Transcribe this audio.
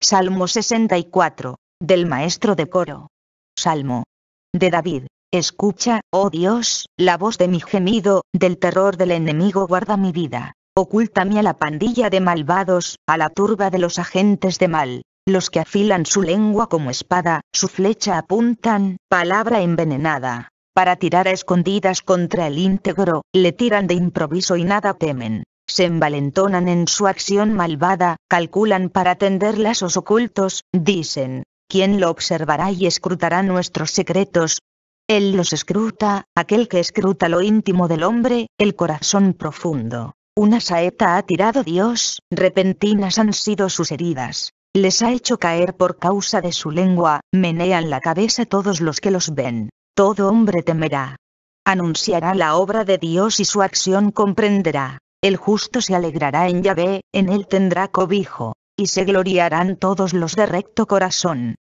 Salmo 64, del maestro de coro. Salmo. De David. Escucha, oh Dios, la voz de mi gemido, del terror del enemigo guarda mi vida. Ocúltame a la pandilla de malvados, a la turba de los agentes de mal, los que afilan su lengua como espada, su flecha apuntan, palabra envenenada. Para tirar a escondidas contra el íntegro, le tiran de improviso y nada temen se envalentonan en su acción malvada, calculan para tender lazos ocultos, dicen, ¿quién lo observará y escrutará nuestros secretos? Él los escruta, aquel que escruta lo íntimo del hombre, el corazón profundo. Una saeta ha tirado Dios, repentinas han sido sus heridas. Les ha hecho caer por causa de su lengua, menean la cabeza todos los que los ven. Todo hombre temerá. Anunciará la obra de Dios y su acción comprenderá. El justo se alegrará en Yahvé, en él tendrá cobijo, y se gloriarán todos los de recto corazón.